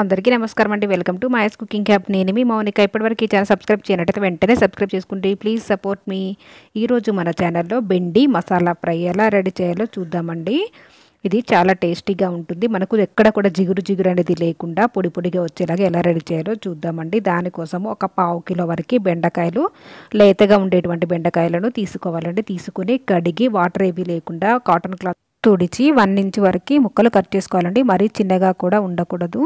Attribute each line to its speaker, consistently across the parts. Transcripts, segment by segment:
Speaker 1: అందరికీ నమస్కారం అండి వెల్కమ్ టు మాయస్ కుకింగ్ క్యాప్ నేను మీ మౌనిక ఇప్పటివరకు ఈ ఛానల్ సబ్స్క్రైబ్ చేయనట్టయితే వెంటనే సబ్స్క్రైబ్ చేసుకుంటే ప్లీజ్ సపోర్ట్ మీ ఈరోజు మన ఛానల్లో బెండి మసాలా ఫ్రై ఎలా రెడీ చేయాలో చూద్దామండి ఇది చాలా టేస్టీగా ఉంటుంది మనకు ఎక్కడ కూడా జిగురు జిగురు అనేది లేకుండా పొడి పొడిగా వచ్చేలాగా ఎలా రెడీ చేయాలో చూద్దామండి దానికోసం ఒక పావు కిలో వరకు బెండకాయలు లేతగా ఉండేటువంటి బెండకాయలను తీసుకోవాలండి తీసుకుని కడిగి వాటర్ ఏవి లేకుండా కాటన్ క్లాత్ తుడిచి వన్ ఇంచ్ వరకు ముక్కలు కట్ చేసుకోవాలండి మరీ చిన్నగా కూడా ఉండకూడదు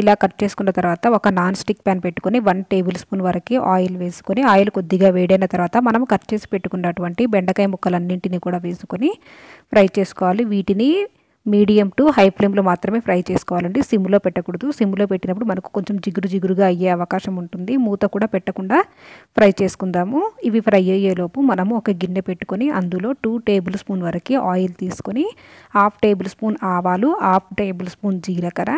Speaker 1: ఇలా కట్ చేసుకున్న తర్వాత ఒక నాన్ స్టిక్ ప్యాన్ పెట్టుకుని వన్ టేబుల్ స్పూన్ వరకు ఆయిల్ వేసుకొని ఆయిల్ కొద్దిగా వేడైన తర్వాత మనం కట్ చేసి పెట్టుకున్నటువంటి బెండకాయ ముక్కలన్నింటినీ కూడా వేసుకొని ఫ్రై చేసుకోవాలి వీటిని మీడియం టు హై ఫ్లేమ్లో మాత్రమే ఫ్రై చేసుకోవాలండి సిమ్లో పెట్టకూడదు సిమ్లో పెట్టినప్పుడు మనకు కొంచెం జిగురు జిగురుగా అయ్యే అవకాశం ఉంటుంది మూత కూడా పెట్టకుండా ఫ్రై చేసుకుందాము ఇవి ఫ్రై అయ్యేలోపు మనము ఒక గిన్నె పెట్టుకొని అందులో టూ టేబుల్ స్పూన్ వరకు ఆయిల్ తీసుకొని హాఫ్ టేబుల్ స్పూన్ ఆవాలు హాఫ్ టేబుల్ స్పూన్ జీలకర్ర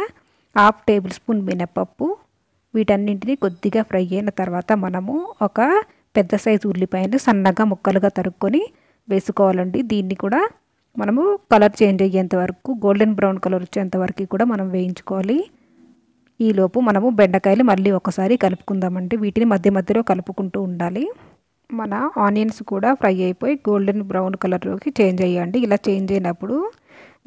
Speaker 1: హాఫ్ టేబుల్ స్పూన్ మినపప్పు వీటన్నింటినీ కొద్దిగా ఫ్రై అయిన తర్వాత మనము ఒక పెద్ద సైజు ఉల్లిపాయను సన్నగా ముక్కలుగా తరుక్కొని వేసుకోవాలండి దీన్ని కూడా మనము కలర్ చేంజ్ అయ్యేంత వరకు గోల్డెన్ బ్రౌన్ కలర్ వచ్చేంత వరకు కూడా మనం వేయించుకోవాలి ఈలోపు మనము బెండకాయలు మళ్ళీ ఒకసారి కలుపుకుందామండి వీటిని మధ్య మధ్యలో కలుపుకుంటూ ఉండాలి మన ఆనియన్స్ కూడా ఫ్రై అయిపోయి గోల్డెన్ బ్రౌన్ కలర్లోకి చేంజ్ అయ్యండి ఇలా చేంజ్ అయినప్పుడు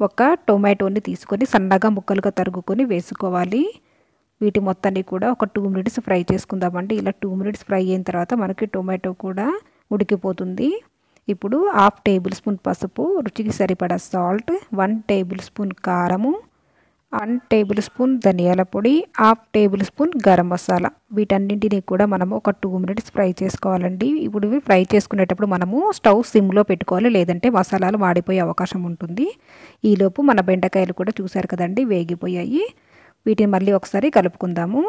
Speaker 1: ఒక టొమాటోని తీసుకొని సన్నగా ముక్కలుగా తరుగుకొని వేసుకోవాలి వీటి మొత్తాన్ని కూడా ఒక టూ మినిట్స్ ఫ్రై చేసుకుందామండి ఇలా టూ మినిట్స్ ఫ్రై అయిన తర్వాత మనకి టొమాటో కూడా ఉడికిపోతుంది ఇప్పుడు హాఫ్ టేబుల్ స్పూన్ పసుపు రుచికి సరిపడా సాల్ట్ వన్ టేబుల్ స్పూన్ కారము వన్ టేబుల్ స్పూన్ ధనియాల పొడి half table spoon garam masala వీటన్నింటినీ కూడా మనము ఒక టూ మినిట్స్ ఫ్రై చేసుకోవాలండి ఇప్పుడు ఫ్రై చేసుకునేటప్పుడు మనము స్టవ్ సిమ్లో పెట్టుకోవాలి లేదంటే మసాలాలు వాడిపోయే అవకాశం ఉంటుంది ఈలోపు మన బెండకాయలు కూడా చూసారు కదండి వేగిపోయాయి వీటిని మళ్ళీ ఒకసారి కలుపుకుందాము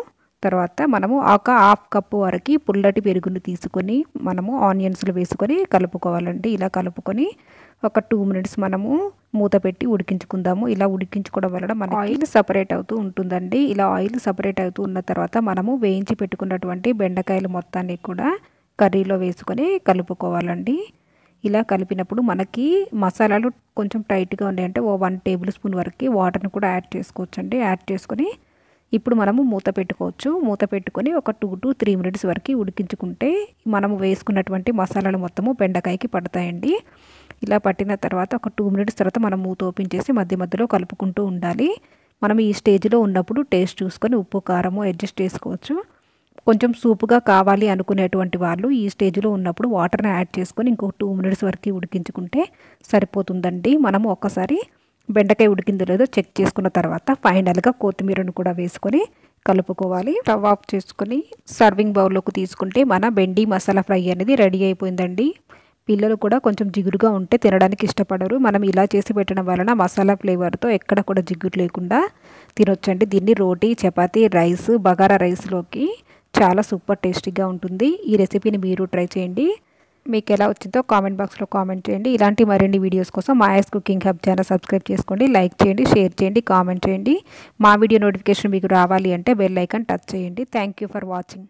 Speaker 1: తర్వాత మనము ఒక హాఫ్ కప్పు వరకు పుల్లటి పెరుగును తీసుకొని మనము ఆనియన్స్లు వేసుకొని కలుపుకోవాలండి ఇలా కలుపుకొని ఒక టూ మినిట్స్ మనము మూత పెట్టి ఉడికించుకుందాము ఇలా ఉడికించుకోవడం వలన మన ఆయిల్ సపరేట్ అవుతూ ఉంటుందండి ఇలా ఆయిల్ సపరేట్ అవుతూ ఉన్న తర్వాత మనము వేయించి పెట్టుకున్నటువంటి బెండకాయలు మొత్తాన్ని కూడా కర్రీలో వేసుకొని కలుపుకోవాలండి ఇలా కలిపినప్పుడు మనకి మసాలాలు కొంచెం టైట్గా ఉన్నాయంటే ఓ వన్ టేబుల్ స్పూన్ వరకు వాటర్ని కూడా యాడ్ చేసుకోవచ్చండి యాడ్ చేసుకొని ఇప్పుడు మనము మూత పెట్టుకోవచ్చు మూత పెట్టుకొని ఒక టూ టు త్రీ మినిట్స్ వరకు ఉడికించుకుంటే మనము వేసుకున్నటువంటి మసాలాలు మొత్తము బెండకాయకి పడతాయండి ఇలా పట్టిన తర్వాత ఒక టూ మినిట్స్ తర్వాత మనం మూత ఓపెన్ చేసి మధ్య మధ్యలో కలుపుకుంటూ ఉండాలి మనం ఈ స్టేజ్లో ఉన్నప్పుడు టేస్ట్ చూసుకొని ఉప్పు కారము అడ్జస్ట్ చేసుకోవచ్చు కొంచెం సూపుగా కావాలి అనుకునేటువంటి వాళ్ళు ఈ స్టేజ్లో ఉన్నప్పుడు వాటర్ని యాడ్ చేసుకొని ఇంకో టూ మినిట్స్ వరకు ఉడికించుకుంటే సరిపోతుందండి మనం ఒక్కసారి బెండకాయ ఉడికిందో లేదో చెక్ చేసుకున్న తర్వాత ఫైనల్గా కొత్తిమీరను కూడా వేసుకొని కలుపుకోవాలి రవ్ ఆఫ్ చేసుకొని సర్వింగ్ బౌల్లోకి తీసుకుంటే మన బెండి మసాలా ఫ్రై అనేది రెడీ అయిపోయిందండి పిల్లలు కూడా కొంచెం జిగురుగా ఉంటే తినడానికి ఇష్టపడరు మనం ఇలా చేసి పెట్టడం వలన మసాలా ఫ్లేవర్తో ఎక్కడ కూడా జిగురు లేకుండా తినొచ్చండి దీన్ని రోటీ చపాతీ రైస్ బగారా రైస్లోకి చాలా సూపర్ టేస్టీగా ఉంటుంది ఈ రెసిపీని మీరు ట్రై చేయండి మీకు ఎలా వచ్చిందో కామెంట్ బాక్స్లో కామెంట్ చేయండి ఇలాంటి మరిన్ని వీడియోస్ కోసం Maya's cooking hub channel subscribe చేసుకోండి లైక్ చేయండి షేర్ చేయండి కామెంట్ చేయండి మా వీడియో నోటిఫికేషన్ మీకు రావాలి అంటే బెల్ ఐకాన్ టచ్ చేయండి థ్యాంక్ ఫర్ వాచింగ్